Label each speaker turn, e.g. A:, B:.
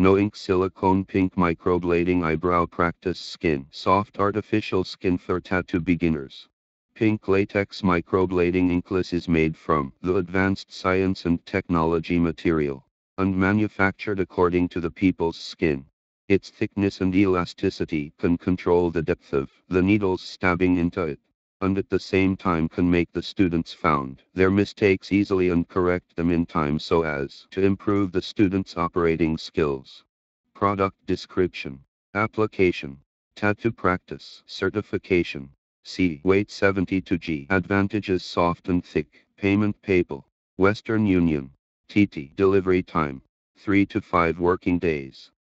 A: No Ink Silicone Pink Microblading Eyebrow Practice Skin Soft Artificial Skin for Tattoo Beginners Pink Latex Microblading Inkless is made from the advanced science and technology material and manufactured according to the people's skin. Its thickness and elasticity can control the depth of the needles stabbing into it and at the same time can make the students found their mistakes easily and correct them in time so as to improve the students' operating skills. Product description, application, tattoo practice, certification, C. Weight 72 G. Advantages soft and thick, payment payable, Western Union, TT. Delivery time, 3 to 5 working days.